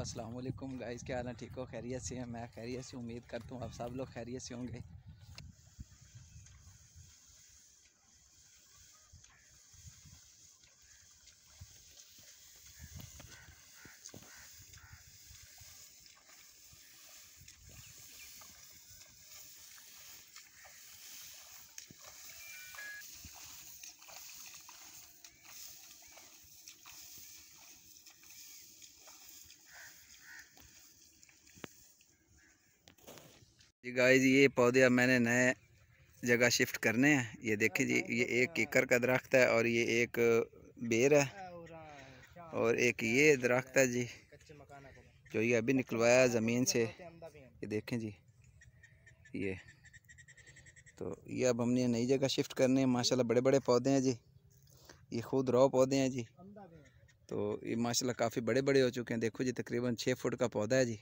Aslam guys क्या हाल है ठीक हो खैरियत से हैं मैं खैरियत से उम्मीद करता हूँ आप सब लोग खैरियत से होंगे जी गाय जी ये पौधे अब मैंने नए जगह शिफ्ट करने हैं ये देखे जी ये एक किकर का दरख्त है और ये एक बेर है और एक ये दरख्त है जी जो ये अभी निकलवाया ज़मीन से ये देखें जी ये तो ये अब हमने नई जगह शिफ्ट करने हैं माशाल्लाह बड़े बड़े पौधे हैं जी ये खुद रॉ पौधे हैं जी तो ये माशाल्लाह काफ़ी बड़े बड़े हो चुके हैं देखो जी तकरीबन छः फुट का पौधा है जी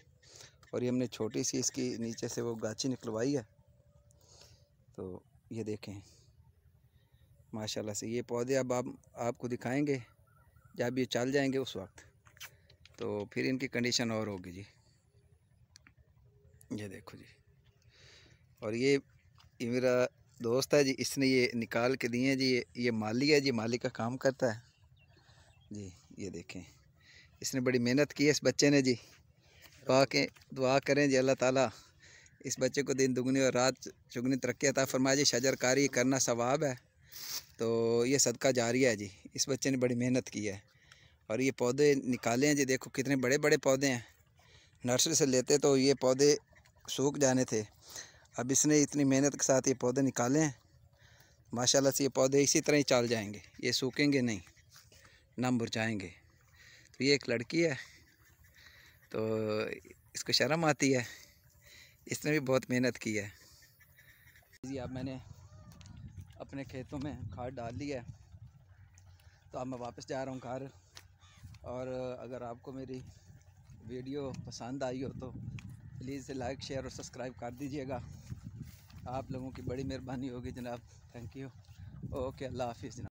और ये हमने छोटी सी इसकी नीचे से वो गाची निकलवाई है तो ये देखें माशाल्लाह से ये पौधे अब आप आपको दिखाएंगे जब ये चल जाएंगे उस वक्त तो फिर इनकी कंडीशन और होगी जी ये देखो जी और ये ये मेरा दोस्त है जी इसने ये निकाल के दिए हैं जी ये ये माली है जी माली का काम करता है जी ये देखें इसने बड़ी मेहनत की है इस बच्चे ने जी दुआ के दुआ करें जी अल्लाह ताला इस बच्चे को दिन दुगनी और रात चुगनी तरक्की अता फरमाए जी शजरकारी करना सवाब है तो ये सदका जारी है जी इस बच्चे ने बड़ी मेहनत की है और ये पौधे निकाले हैं जी देखो कितने बड़े बड़े पौधे हैं नर्सरी से लेते तो ये पौधे सूख जाने थे अब इसने इतनी मेहनत के साथ ये पौधे निकाले हैं माशाल्लाह से ये पौधे इसी तरह ही चाल जाएंगे ये सूखेंगे नहीं ना मुरझाएंगे तो ये एक लड़की है तो इसको शर्म आती है इसने भी बहुत मेहनत की है जी अब मैंने अपने खेतों में खाद डाल ली है तो अब मैं वापस जा रहा हूँ घर और अगर आपको मेरी वीडियो पसंद आई हो तो प्लीज़ लाइक शेयर और सब्सक्राइब कर दीजिएगा आप लोगों की बड़ी मेहरबानी होगी जनाब थैंक यू ओके अल्लाह हाफिज़